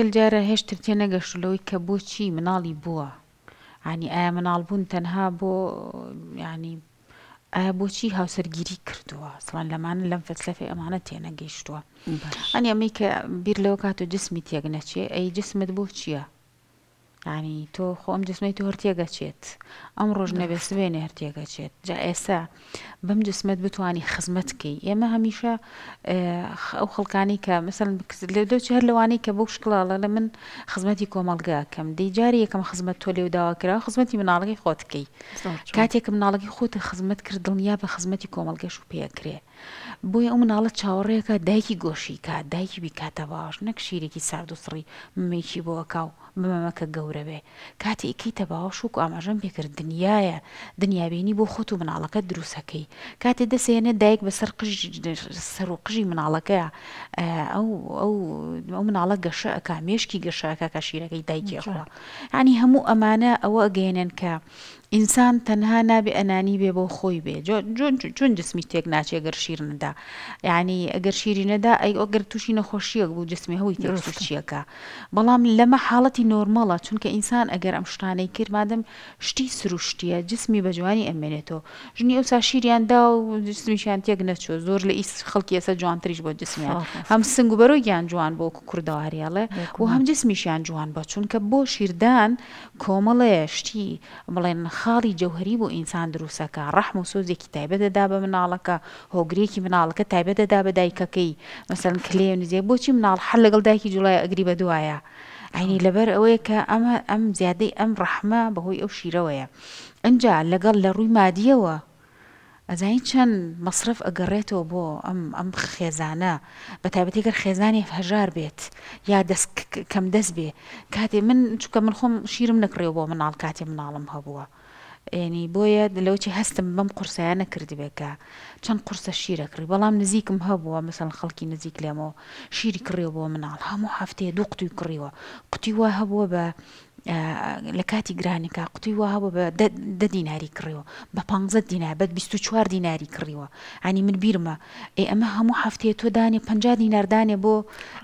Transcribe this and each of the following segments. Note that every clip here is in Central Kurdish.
گەل جارە هێشتر تێ نەگەشتلەوەی کە بۆچی مناڵی بووە ینی ئایا مناڵبوون تەنها بۆ ینی ئایا بۆچی هاوسەرگیری کردووە سڵان لەمانە لەم فەلسفی ئەمانە تێنەگەیشتووە ئەنی ئەمەی کە بیر لەوە کات و جسمی تێک نەچێ ئەی جسمت بۆ چییە؟ ینی تۆ خۆم جسمی تۆ هەرتێگەچێت ئەم ڕۆژ نەبێت سوێنێ هەرتێگەچێت جا ئێسا بەم جسمت بتانی خزمەت بکەی ئێمە هەمیشە ئەو خەڵکانی کە مثل لە دەوچ هەر لەوانی کە بۆ شکڵاڵە لە من خزمەتی کۆمەلگاکەم دەیجاری یەکەم خزمەت تۆ لێوداواکرا خزمەتی مناڵەکەی خۆتکەی کاتێک مناڵەکەی خۆتە خزمەت کردڵنیا بە خزمەتی کۆمەلگەش و پێکرێ. بۆیە ئەو مناڵە چاوەڕێەکە دایکی گۆشی کات دایکی بیکاتە باش نەک شیرێکی سارد و سڕی ممێکی بۆکاو بمەمەکە گەورە بێ کاتی ئەیکەیتە باوەش و ئاماژەم پێکرد دنیاە دنیابێنی بۆ خۆت و مناڵەکە دروستەکەی کاتێ دەسێنە دایک بەسەر سەر و قژی مناڵەکەە ئەو ئەو ئەو مناڵە گەشە ئەک مێشکی گەشەکە کە شیرەکەی دایکێخوا ینی هەموو ئەمانە ئەوە ئەگەێنن کە ئینسان تەنها نابێ ئەنانی بێ بۆ خۆی بێ چۆن جسمی تێک ناچێ گەر شیر نەدا یعنی ئەگەر شیری نەدا ئەی ئۆگەر تووشی نەخۆشیەک بوو جسمی هەوی تێکچیەکە بەڵام لەمە حاڵەتی نۆرمەڵە چونکە ئینسان ئەگەر ئەم شتانەی کرد مادەم شتی سروشتیە جسمی بە جوانی ئەمێنێتەوە ژنی ئەوسا شیریاندا و جسمیشیان تێک نەچۆ زۆر لە ئیس خەڵکی ئێسە جوانتریش بۆ جسمیان هەم سنگ و بەرۆگیان جوان بۆ کوردەواریاڵێ و هەم جسمیشیان جوان بە چونکە بۆ شیردان کۆمەڵێ شتی بڵێن خ خاڵی جەوهری بۆ ئینسان دروستەکە ڕەحم و سۆزێکی تایبە دەدا بە مناڵەکە هۆگرێکی مناڵەکە تایبە دەدا بە دایکەکەی مەسەن کلێ نزیێ بۆچی مناڵ هەر لەگەڵ دایکی جوڵای ئەگری بە دوایە. عینی لەبەر ئەوەیە کە ئەمە ئەم زیادەی ئەم ڕەحمە بەهۆی ئەو شیرەوەیە. ئەجا لەگەڵ لە ڕووی مادیەوە ئەزانی چەند مەصرف ئەگەڕێتەوە بۆ ئەم ئەم خێزانە بە تایبەتێکەر خێزانێ هەژار بێت یا دەست کەم دەست بێ کاتێ من چکە من خۆم شیرم نەکڕێ بۆ مناڵ کاتێ مناڵم هەبووە. ینی بۆیە لەوچی هەستم بەم قورسیانە کردبێکە چەند قورسە شیرە کڕی بەڵام نزیکم هەبووە مثل خەڵکی نزیک لێمەوە شیری کڕێ بۆ مناڵ هەموو هەفتەیە دوو قوتوی کڕیوە قوتیوە هەبووە بە لە کاتی گرانیکا قوتوی وها بۆ بە دە دیناری کڕیەوە بە پ دینا بەد 24وار دیناری کڕیوە ئەنی من بیرمە ئێ ئەمە هەموو هەفتەیە تۆ دانێ پ دیناردانێ بۆ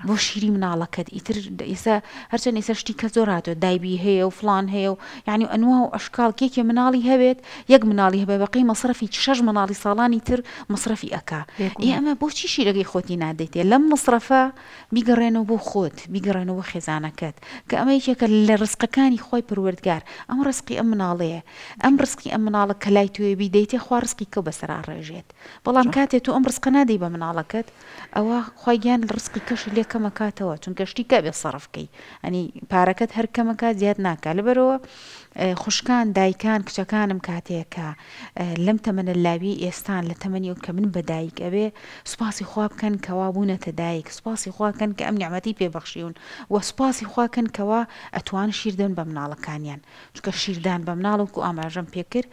بۆ شیری مناڵەکەت ئیتر ئێسا هەرچەند ئێسە شتی کە زۆراتۆ دایبی هەیە و فلان هەیە و یعنی ئەنووە و ئەشکال کێکێ مناڵی هەبێت یەک مناڵی هەبێ بەقی مەصرفی شەش مناڵی ساڵانی تر مصرفی ئەک ئێ ئەمە بۆچی شیرەکەی خۆتی نادەیتێ لەم مصرفە بیگەڕێنەوە بۆ خۆت بیگەڕێنەوە خێزانەکەت کە ئەمە یەکێکە لە ڕسقە ڕزقەکانی خۆی پروردگار ئەم ڕسقی ئەم مناڵەیە ئەم ڕسقی ئەم مناڵە کە لای توێبی دەیتێ خوارسقی کە بەسرا ڕێژێت بەڵام کاتێت تو ئەم ڕسقە نادەی بە مناڵەکەت ئەوە خۆیگیان ڕسقی کەش لێ کەمەکاتەوە چون کەشتی کە بێ سەرفکەی ئەنی پارەکەت هەر کەمەکات زیاد ناکە لەبەرەوە خوشکان دایکان کچەکانم کاتێکە لەم تەمەنە لاوی ئێستان لە تەمەنی و کە من بەدایک ئەوێ سوپاسی خوا بکەن کەوا بوونەتە دایک سوپاسی خواکەن کە ئەم نیعممەتی پێبەخشیون وە سوپاسی خواکەن کەوا ئەتوان شیر دەن بە مناڵەکانیان چکە شیردان بە مناڵوەکو ئاماژەم پێکرد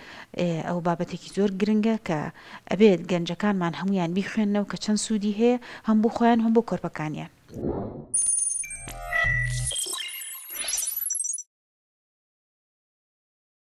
ئەو بابەتێکی زۆر گرنگە کە ئەبێت گەنجەکانمان هەمویان بیخوێننەوە کە چەند سوودی هەیە هەم بۆ خۆیان هەم بۆ کۆرپەکانیان.